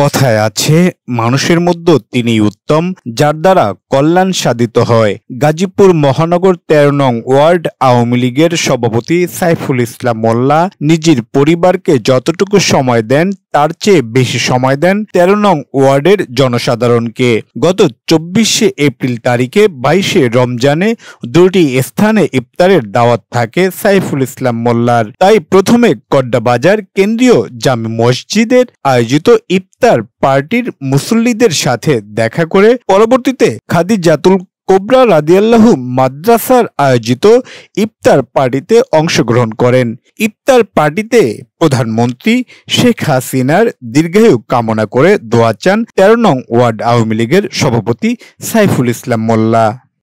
কথায় আছে মানুষের মধ্যে তিনি উত্তম যার দ্বারা কল্যাণ সাধিত হয় গাজীপুর মহানগর তেরো নং ওয়ার্ড আওয়ামী লীগের সভাপতি সাইফুল ইসলাম মোল্লা নিজের পরিবারকে যতটুকু সময় দেন তার চেয়ে বেশি সময় দেন তেরো নং ওয়ার্ডের জনসাধারণকে গত চব্বিশে এপ্রিল তারিখে বাইশে রমজানে দুটি স্থানে ইফতারের দাওয়াত থাকে সাইফুল ইসলাম মোল্লার তাই প্রথমে বাজার কেন্দ্রীয় জামে মসজিদের আয়োজিত ইফতার পার্টির মুসল্লিদের সাথে দেখা করে পরবর্তীতে জাতুল কোবরা রাদিয়াল্লাহু মাদ্রাসার আয়োজিত ইফতার পার্টিতে অংশগ্রহণ করেন ইফতার পার্টিতে প্রধানমন্ত্রী শেখ হাসিনার দীর্ঘায়ু কামনা করে দোয়া চান তেরো নং ওয়ার্ড আওয়ামী লীগের সভাপতি সাইফুল ইসলাম মোল্লা